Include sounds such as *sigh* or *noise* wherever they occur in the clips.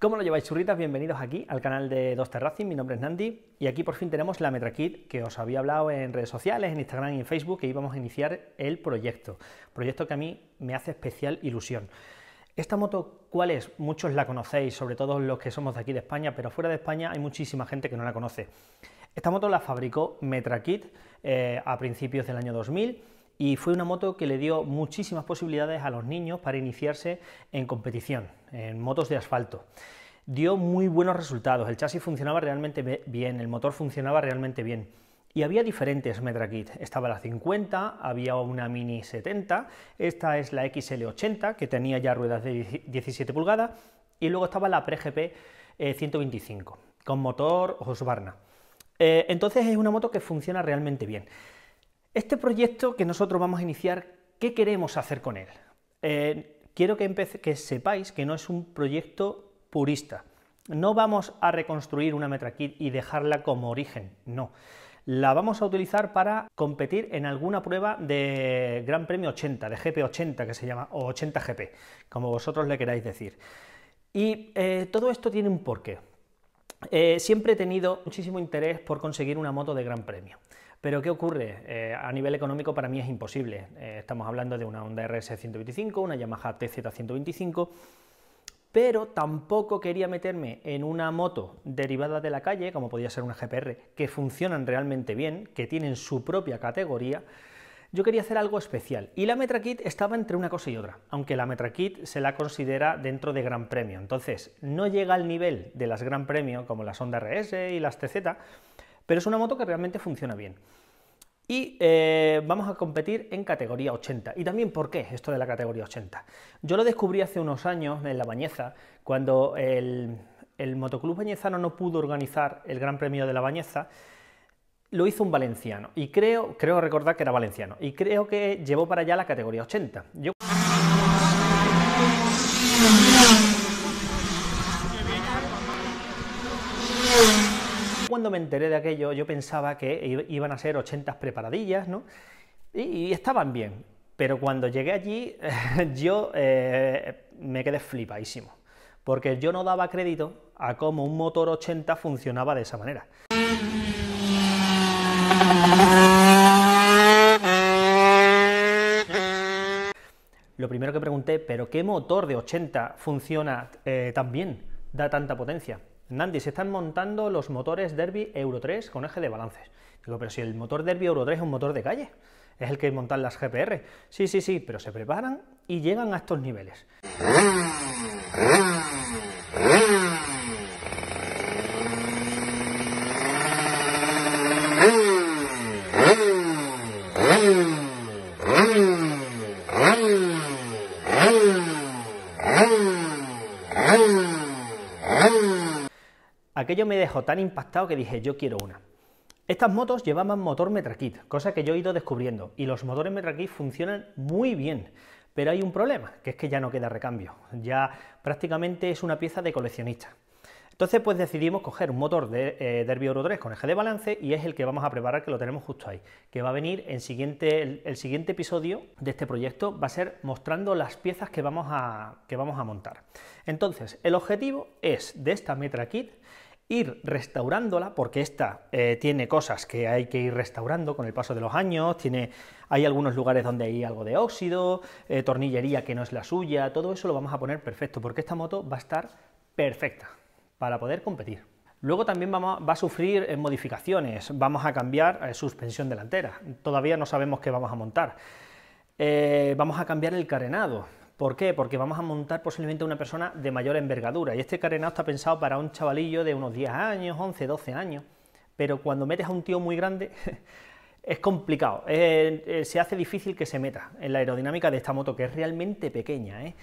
¿Cómo lo lleváis, churritas? Bienvenidos aquí al canal de Dos Racing, Mi nombre es Nandi y aquí por fin tenemos la MetraKit que os había hablado en redes sociales, en Instagram y en Facebook, que íbamos a iniciar el proyecto. Proyecto que a mí me hace especial ilusión. Esta moto, ¿cuál es? Muchos la conocéis, sobre todo los que somos de aquí de España, pero fuera de España hay muchísima gente que no la conoce. Esta moto la fabricó MetraKit eh, a principios del año 2000 y fue una moto que le dio muchísimas posibilidades a los niños para iniciarse en competición, en motos de asfalto dio muy buenos resultados. El chasis funcionaba realmente bien, el motor funcionaba realmente bien. Y había diferentes MetraKit. Estaba la 50, había una Mini 70, esta es la XL80, que tenía ya ruedas de 17 pulgadas, y luego estaba la PreGP 125, eh, con motor Husqvarna. Eh, entonces es una moto que funciona realmente bien. Este proyecto que nosotros vamos a iniciar, ¿qué queremos hacer con él? Eh, quiero que, sepáis que no es un proyecto purista. No vamos a reconstruir una MetraKit y dejarla como origen, no. La vamos a utilizar para competir en alguna prueba de Gran Premio 80, de GP80 que se llama, o 80 GP, como vosotros le queráis decir. Y eh, todo esto tiene un porqué. Eh, siempre he tenido muchísimo interés por conseguir una moto de Gran Premio. Pero ¿qué ocurre? Eh, a nivel económico para mí es imposible. Eh, estamos hablando de una Honda RS125, una Yamaha TZ125, pero tampoco quería meterme en una moto derivada de la calle, como podía ser una GPR, que funcionan realmente bien, que tienen su propia categoría. Yo quería hacer algo especial y la Metra Kit estaba entre una cosa y otra, aunque la Metra Kit se la considera dentro de Gran Premio. Entonces, no llega al nivel de las Gran Premio como las Honda RS y las TZ, pero es una moto que realmente funciona bien. Y eh, vamos a competir en categoría 80. ¿Y también por qué esto de la categoría 80? Yo lo descubrí hace unos años en La Bañeza, cuando el, Motoclub Bañezano no pudo organizar el Gran Premio de La Bañeza, lo hizo un valenciano. Y creo, creo recordar que era valenciano. Y creo que llevó para allá la categoría 80. Yo... cuando me enteré de aquello, yo pensaba que iban a ser 80 preparadillas, Y, estaban bien. Pero cuando llegué allí, *laughs* yo eh, me quedé flipadísimo. Porque yo no daba crédito a cómo un motor 80 funcionaba de esa manera. Lo primero que pregunté, ¿pero qué motor de 80 funciona eh, tan bien? Da tanta potencia. Nandi, se están montando los motores Derby Euro 3 con eje de balances. Digo, pero si el motor Derby Euro 3 es un motor de calle, es el que montan las GPR. Sí, sí, sí, pero se preparan y llegan a estos niveles. Aquello me dejó tan impactado que dije, yo quiero una. Estas motos llevaban motor Metrakit, cosa que yo he ido descubriendo, y los motores Metrakit funcionan muy bien. Pero hay un problema, que es que ya no queda recambio, ya prácticamente es una pieza de coleccionista. Entonces pues decidimos coger un motor de eh, Derby Euro 3 con eje de balance y es el que vamos a preparar que lo tenemos justo ahí, que va a venir en siguiente, el, siguiente episodio de este proyecto va a ser mostrando las piezas que vamos a, que vamos a montar. Entonces el objetivo es de esta Metra Kit ir restaurándola, porque esta eh, tiene cosas que hay que ir restaurando con el paso de los años, tiene, hay algunos lugares donde hay algo de óxido, eh, tornillería que no es la suya, todo eso lo vamos a poner perfecto, porque esta moto va a estar perfecta para poder competir. Luego también vamos, va a sufrir eh, modificaciones, vamos a cambiar suspensión delantera, todavía no sabemos qué vamos a montar. vamos a cambiar el carenado, ¿Por qué? Porque vamos a montar posiblemente una persona de mayor envergadura. Y este carenado está pensado para un chavalillo de unos 10 años, 11, 12 años. Pero cuando metes a un tío muy grande, *laughs* es complicado. Eh, se hace difícil que se meta en la aerodinámica de esta moto, que es realmente pequeña. ¿eh?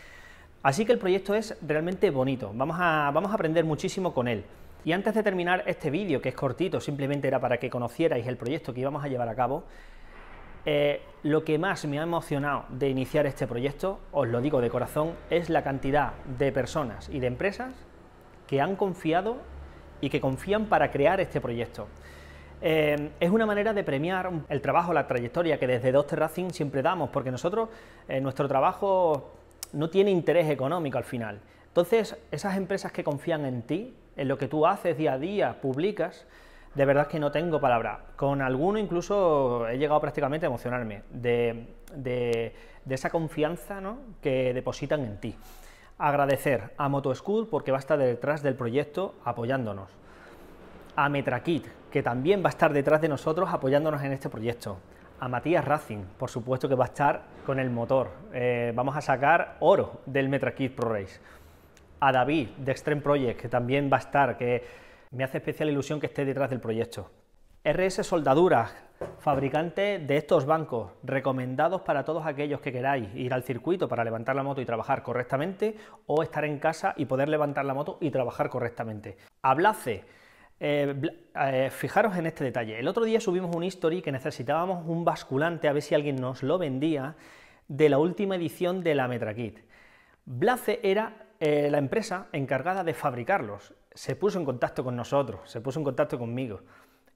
Así que el proyecto es realmente bonito. Vamos a, vamos a aprender muchísimo con él. Y antes de terminar este vídeo, que es cortito, simplemente era para que conocierais el proyecto que íbamos a llevar a cabo, eh, lo que más me ha emocionado de iniciar este proyecto, os lo digo de corazón, es la cantidad de personas y de empresas que han confiado y que confían para crear este proyecto. Eh, es una manera de premiar el trabajo, la trayectoria que desde Dos Racing siempre damos, porque nosotros, eh, nuestro trabajo no tiene interés económico al final. Entonces, esas empresas que confían en ti, en lo que tú haces día a día, publicas, de verdad que no tengo palabra. Con alguno incluso he llegado prácticamente a emocionarme de, esa confianza que depositan en ti. Agradecer a school porque va a estar detrás del proyecto apoyándonos. A Metrakit, que también va a estar detrás de nosotros apoyándonos en este proyecto. A Matías Racing, por supuesto que va a estar con el motor. Eh, vamos a sacar oro del Metrakit Pro Race. A David de Extreme Project, que también va a estar, que me hace especial ilusión que esté detrás del proyecto. RS Soldaduras, fabricante de estos bancos, recomendados para todos aquellos que queráis ir al circuito para levantar la moto y trabajar correctamente o estar en casa y poder levantar la moto y trabajar correctamente. Eh, a Eh, fijaros en este detalle. El otro día subimos un history que necesitábamos un basculante, a ver si alguien nos lo vendía, de la última edición de la metra kit Blace era eh, la empresa encargada de fabricarlos se puso en contacto con nosotros, se puso en contacto conmigo.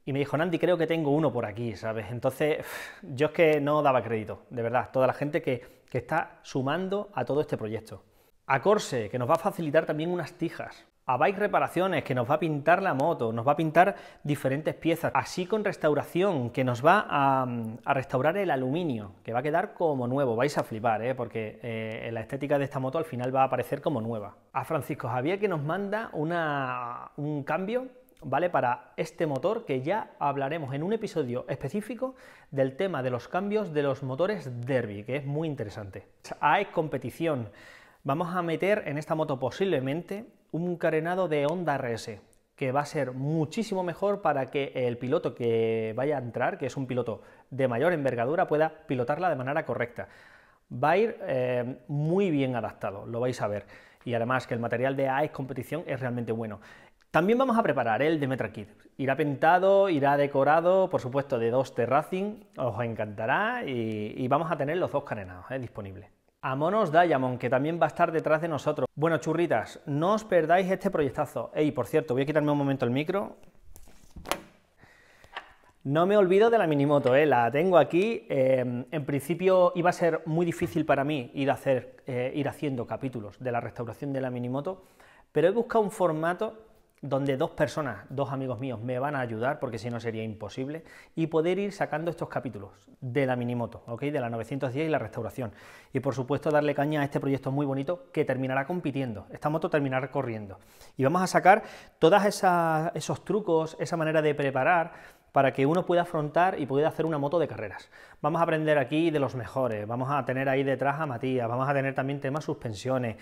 Y me dijo, Nandi, creo que tengo uno por aquí, ¿sabes? Entonces, *laughs* yo es que no daba crédito, de verdad, toda la gente que, que está sumando a todo este proyecto. A Corse, que nos va a facilitar también unas tijas a Reparaciones, que nos va a pintar la moto, nos va a pintar diferentes piezas, así con restauración, que nos va a, restaurar el aluminio, que va a quedar como nuevo, vais a flipar, ¿eh? porque eh, la estética de esta moto al final va a aparecer como nueva. A Francisco Javier que nos manda una, un cambio ¿vale? Para este motor que ya hablaremos en un episodio específico del tema de los cambios de los motores Derby, que es muy interesante. hay Competición. Vamos a meter en esta moto posiblemente un carenado de onda RS, que va a ser muchísimo mejor para que el piloto que vaya a entrar, que es un piloto de mayor envergadura, pueda pilotarla de manera correcta. Va a ir eh, muy bien adaptado, lo vais a ver. Y además que el material de Ice competición es realmente bueno. También vamos a preparar el Metra Kit. Irá pintado, irá decorado, por supuesto, de dos Terracing, os encantará y, vamos a tener los dos carenados eh, disponibles a Monos Diamond, que también va a estar detrás de nosotros. Bueno, churritas, no os perdáis este proyectazo. Ey, por cierto, voy a quitarme un momento el micro. No me olvido de la Minimoto, eh, la tengo aquí. Eh, en principio iba a ser muy difícil para mí ir, eh, ir haciendo capítulos de la restauración de la Minimoto, pero he buscado un formato donde dos personas, dos amigos míos, me van a ayudar, porque si no sería imposible, y poder ir sacando estos capítulos de la Minimoto, ¿ok? de la 910 y la restauración. Y por supuesto darle caña a este proyecto muy bonito que terminará compitiendo, esta moto terminará corriendo. Y vamos a sacar todos esos trucos, esa manera de preparar para que uno pueda afrontar y pueda hacer una moto de carreras. Vamos a aprender aquí de los mejores, vamos a tener ahí detrás a Matías, vamos a tener también temas suspensiones,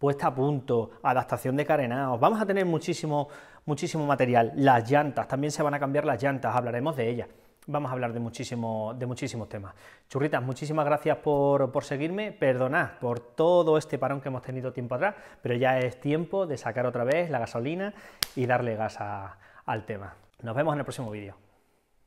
puesta a punto, adaptación de carenados, vamos a tener muchísimo, muchísimo material. Las llantas, también se van a cambiar las llantas, hablaremos de ellas. Vamos a hablar de, muchísimo, de muchísimos temas. Churritas, muchísimas gracias por, seguirme. Perdonad por todo este parón que hemos tenido tiempo atrás, pero ya es tiempo de sacar otra vez la gasolina y darle gas al tema. Nos vemos en el próximo vídeo.